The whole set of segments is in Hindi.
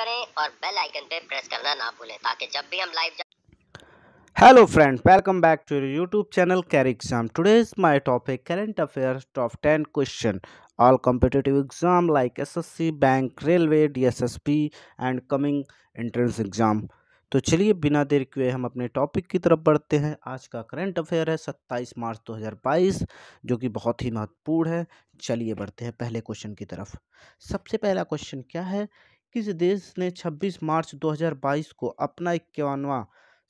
करें और बेल आइकन पे प्रेस करना ना भूलें ताकि जब भी हम live hello friend welcome back to your YouTube channel career exam today is my topic current affairs top ten question all competitive exam like SSC bank railway DSSP and coming entrance exam तो चलिए बिना देर के हम अपने टॉपिक की तरफ बढ़ते हैं आज का करंट अफेयर है 27 मार्च 2022 जो कि बहुत ही महत्वपूर्ण है चलिए बढ़ते हैं पहले क्वेश्चन की तरफ सबसे पहला क्वेश्चन क्या है किस देश ने 26 मार्च 2022 को अपना इक्यावनवा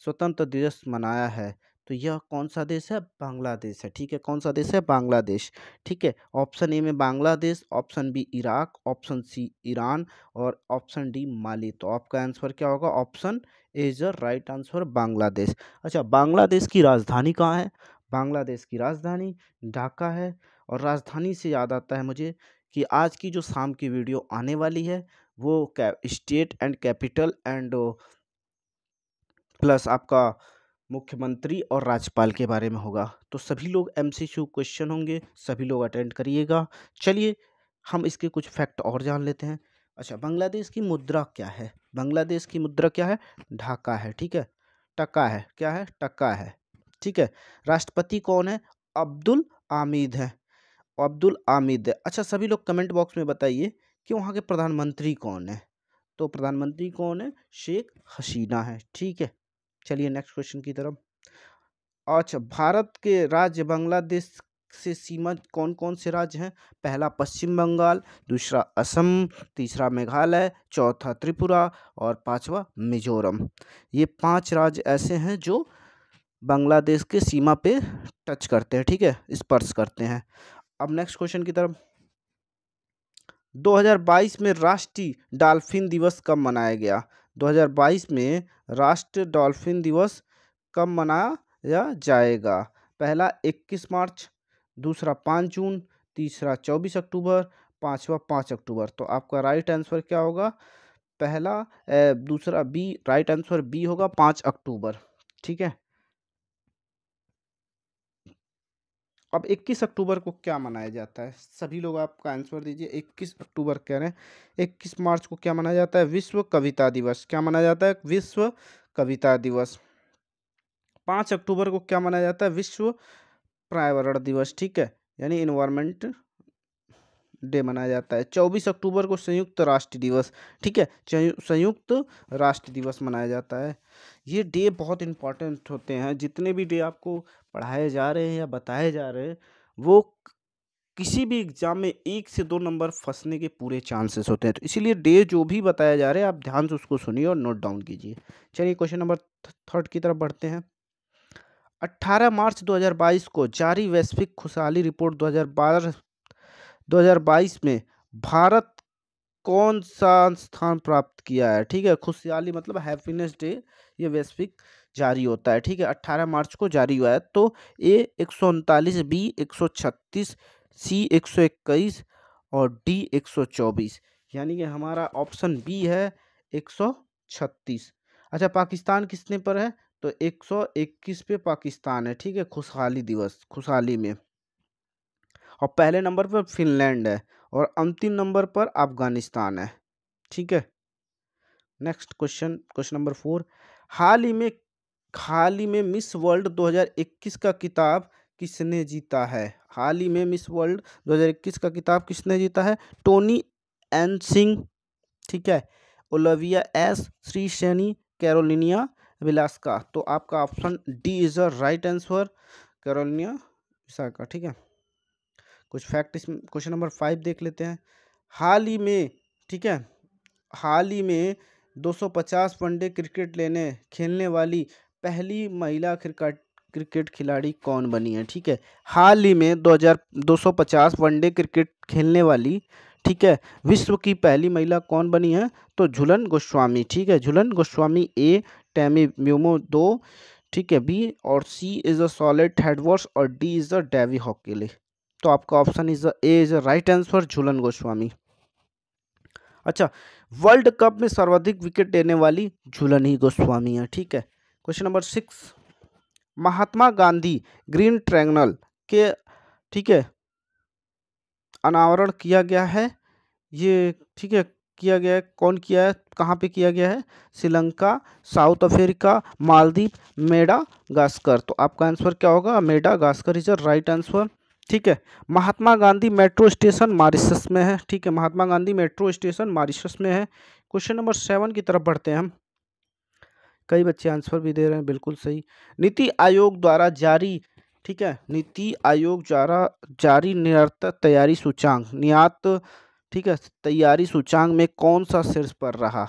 स्वतंत्र दिवस मनाया है तो यह कौन सा देश है बांग्लादेश है ठीक है कौन सा देश है बांग्लादेश ठीक है ऑप्शन ए में Bangladesh option B Iraq option C Iran और ऑप्शन डी माली तो आपका आंसर क्या होगा option A is the right answer Bangladesh अच्छा बांग्लादेश की राजधानी कहाँ है बांग्लादेश की राजधानी ढाका है और राजधानी से याद आता है मुझे कि आज की जो शाम की वीडियो आने वाली है वो state and capital and plus आपका मुख्यमंत्री और राज्यपाल के बारे में होगा तो सभी लोग एमसीक्यू क्वेश्चन होंगे सभी लोग अटेंड करिएगा चलिए हम इसके कुछ फैक्ट और जान लेते हैं अच्छा बांग्लादेश की मुद्रा क्या है बांग्लादेश की मुद्रा क्या है ढाका है ठीक है टका है क्या है टका है ठीक है राष्ट्रपति कौन है अब्दुल आमिद है अब्दुल आमिद है अच्छा सभी लोग कमेंट बॉक्स में बताइए कि वहाँ के प्रधानमंत्री कौन है तो प्रधानमंत्री कौन है शेख हसीना है ठीक है चलिए नेक्स्ट क्वेश्चन की तरफ अच्छा भारत के राज्य बांग्लादेश से सीमा कौन कौन से राज्य हैं पहला पश्चिम बंगाल दूसरा असम तीसरा मेघालय चौथा त्रिपुरा और पांचवा मिजोरम ये पांच राज्य ऐसे हैं जो बांग्लादेश के सीमा पे टच करते हैं ठीक है स्पर्श करते हैं अब नेक्स्ट क्वेश्चन की तरफ 2022 में राष्ट्रीय डॉल्फिन दिवस कब मनाया गया 2022 में राष्ट्रीय डॉल्फिन दिवस कब मनाया जाएगा पहला 21 मार्च दूसरा 5 जून तीसरा 24 अक्टूबर पाँचवा 5 अक्टूबर तो आपका राइट आंसर क्या होगा पहला ए, दूसरा बी राइट आंसर बी होगा 5 अक्टूबर ठीक है अब 21 अक्टूबर को क्या मनाया जाता है सभी लोग आपका आंसर दीजिए 21 अक्टूबर कह रहे हैं 21 मार्च को क्या मनाया जाता है विश्व कविता दिवस क्या मनाया जाता है विश्व कविता दिवस पाँच अक्टूबर को क्या मनाया जाता है विश्व पर्यावरण दिवस ठीक है यानी इन्वायरमेंट डे मनाया जाता है चौबीस अक्टूबर को संयुक्त राष्ट्र दिवस ठीक है संयुक्त राष्ट्र दिवस मनाया जाता है ये डे बहुत इंपॉर्टेंट होते हैं जितने भी डे आपको पढ़ाए जा रहे हैं या बताए जा रहे हैं वो किसी भी एग्ज़ाम में एक से दो नंबर फंसने के पूरे चांसेस होते हैं तो इसीलिए डे जो भी बताया जा रहा है आप ध्यान से उसको सुनिए और नोट डाउन कीजिए चलिए क्वेश्चन नंबर थर्ड की तरफ बढ़ते हैं 18 मार्च 2022 को जारी वैश्विक खुशहाली रिपोर्ट 2022 में भारत कौन सा स्थान प्राप्त किया है ठीक है खुशहाली मतलब हैप्पीनेस डे ये वैश्विक जारी होता है ठीक है 18 मार्च को जारी हुआ है तो ए एक सौ उनतालीस बी एक सौ छत्तीस सी एक सौ इक्कीस और डी एक सौ चौबीस यानी कि हमारा ऑप्शन बी है एक सौ छत्तीस अच्छा पाकिस्तान किसने पर है तो एक सौ इक्कीस पे पाकिस्तान है ठीक है खुशहाली दिवस खुशहाली में और पहले नंबर पर फिनलैंड है और अंतिम नंबर पर अफगानिस्तान है ठीक है next question question number four हाल ही में हाल ही में मिस वर्ल्ड 2021 का किताब किसने जीता है हाल ही में मिस वर्ल्ड 2021 का किताब किसने जीता है टोनी एन सिंह ठीक है ओलविया एस श्री सैनी कैरोलिनिया विलास्का तो आपका option D is a right answer कैरोलिनिया विशाखा ठीक है कुछ फैक्ट इसमें क्वेश्चन नंबर फाइव देख लेते हैं हाल ही में ठीक है हाल ही में 250 वनडे क्रिकेट लेने खेलने वाली पहली महिला क्रिकेट क्रिकेट खिलाड़ी कौन बनी है ठीक है हाल ही में 2000 250 वनडे क्रिकेट खेलने वाली ठीक है विश्व की पहली महिला कौन बनी है तो झुलन गोस्वामी ठीक है झुलन गोस्वामी ए टैमी म्यूमो दो ठीक है बी और सी इज़ अ सॉलिड हेडवर्स और डी इज़ अ डेवी हॉकेले तो आपका option is A is right answer Jhulan Goswami अच्छा वर्ल्ड कप में सर्वाधिक विकेट देने वाली झूलन ही गोस्वामी है ठीक है question number six Mahatma Gandhi green triangle के ठीक है अनावरण किया गया है ये ठीक है किया गया है कौन किया है कहाँ पे किया गया है Sri Lanka South Africa Maldives Madagascar तो आपका आंसर क्या होगा Madagascar is a right answer ठीक है Mahatma Gandhi metro station Mauritius में है ठीक है Mahatma Gandhi metro station Mauritius में है क्वेश्चन नंबर सेवन की तरफ बढ़ते हैं हम कई बच्चे आंसर भी दे रहे हैं बिल्कुल सही नीति आयोग द्वारा जारी ठीक है नीति आयोग द्वारा जारी निरत तैयारी सूचांक नियात ठीक है तैयारी सूचांक में कौन सा शीर्ष पर रहा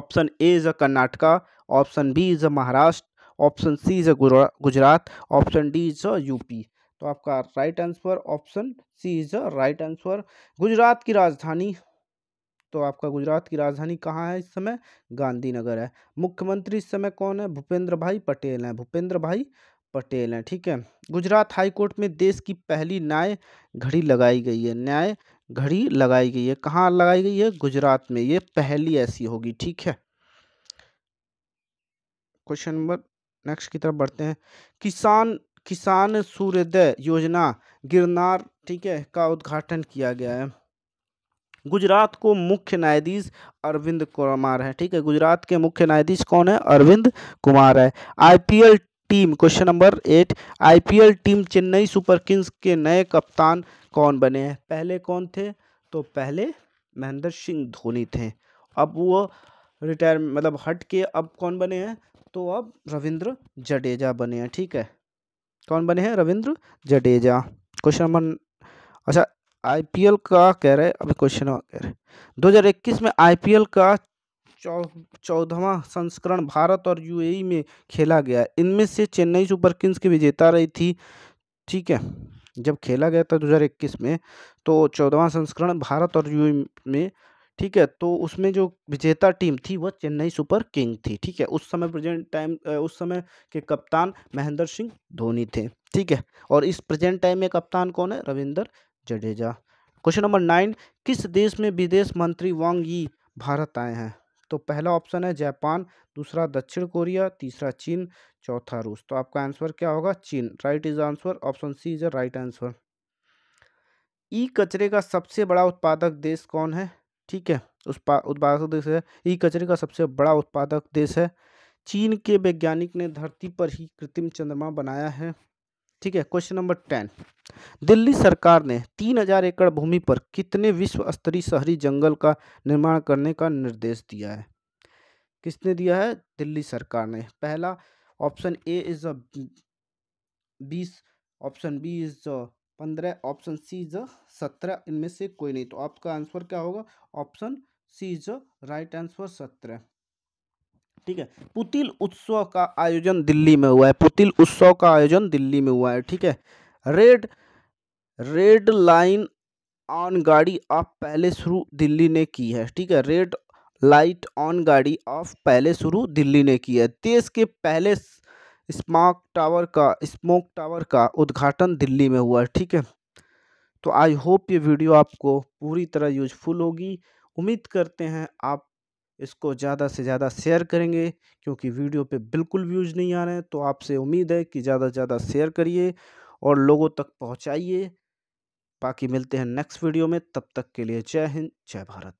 option A is a Karnataka option B is a Maharashtra option C is a Gujarat option D is a UP तो आपका right answer option C is the right answer Gujarat की राजधानी तो आपका गुजरात की राजधानी कहाँ है इस समय गांधीनगर है मुख्यमंत्री इस समय कौन है भूपेंद्र भाई पटेल हैं भूपेंद्र भाई पटेल हैं ठीक है गुजरात हाई कोर्ट में देश की पहली न्याय घड़ी लगाई गई है न्याय घड़ी लगाई गई है कहाँ लगाई गई है गुजरात में ये पहली ऐसी होगी ठीक है क्वेश्चन नंबर नेक्स्ट की तरफ बढ़ते हैं किसान किसान सूर्योदय योजना गिरनार ठीक है का उद्घाटन किया गया है गुजरात को मुख्य न्यायाधीश अरविंद कुमार है ठीक है गुजरात के मुख्य न्यायाधीश कौन है अरविंद कुमार है IPL team question number eight IPL team Chennai super kings के नए कप्तान कौन बने हैं पहले कौन थे तो पहले महेंद्र सिंह धोनी थे अब वो रिटायर मतलब हट के अब कौन बने हैं तो अब रविंद्र जडेजा बने हैं ठीक है कौन बने हैं रविंद्र जडेजा क्वेश्चन नंबर अच्छा आईपीएल का कह रहे अभी क्वेश्चन कह रहे इक्कीस में आईपीएल का चौदहवा संस्करण भारत और यूएई e में खेला गया इनमें से चेन्नई सुपर किंग्स की विजेता रही थी ठीक है जब खेला गया था 2021 में तो चौदहवा संस्करण भारत और यूएई e में ठीक है तो उसमें जो विजेता टीम थी वह चेन्नई सुपर किंग थी ठीक है उस समय प्रेजेंट टाइम उस समय के कप्तान महेंद्र सिंह धोनी थे ठीक है और इस प्रेजेंट टाइम में कप्तान कौन है Ravinder Jadeja question number nine किस देश में विदेश मंत्री वांग यी भारत आए हैं तो पहला ऑप्शन है जापान दूसरा दक्षिण कोरिया तीसरा चीन चौथा रूस तो आपका आंसर क्या होगा चीन right is answer option C is a right answer e कचरे का सबसे बड़ा उत्पादक देश कौन है ठीक है उत्पादक देश है ई कचरे का सबसे बड़ा उत्पादक देश है चीन के वैज्ञानिक ने धरती पर ही कृत्रिम चंद्रमा बनाया है ठीक है क्वेश्चन नंबर टेन दिल्ली सरकार ने तीन हजार एकड़ भूमि पर कितने विश्व स्तरीय शहरी जंगल का निर्माण करने का निर्देश दिया है किसने दिया है दिल्ली सरकार ने पहला ऑप्शन ए इज बीस ऑप्शन बी इज पंद्रह ऑप्शन सी इज सत्रह इनमें से कोई नहीं तो आपका आंसर क्या होगा option C is right answer सत्रह ठीक है पुतिल उत्सव का आयोजन दिल्ली में हुआ है पुतिल उत्सव का आयोजन दिल्ली में हुआ है ठीक है रेड रेड लाइन ऑन गाड़ी ऑफ पहले शुरू दिल्ली ने की है ठीक है रेड लाइट ऑन गाड़ी ऑफ पहले शुरू दिल्ली ने की है देश के पहले स्मार्क टावर का स्मोक टावर का उद्घाटन दिल्ली में हुआ है ठीक है तो आई होप ये वीडियो आपको पूरी तरह यूजफुल होगी उम्मीद करते हैं आप इसको ज़्यादा से ज़्यादा शेयर करेंगे क्योंकि वीडियो पे बिल्कुल व्यूज़ नहीं आ रहे हैं तो आपसे उम्मीद है कि ज़्यादा से ज़्यादा शेयर करिए और लोगों तक पहुँचाइए बाकी मिलते हैं नेक्स्ट वीडियो में तब तक के लिए जय हिंद जय भारत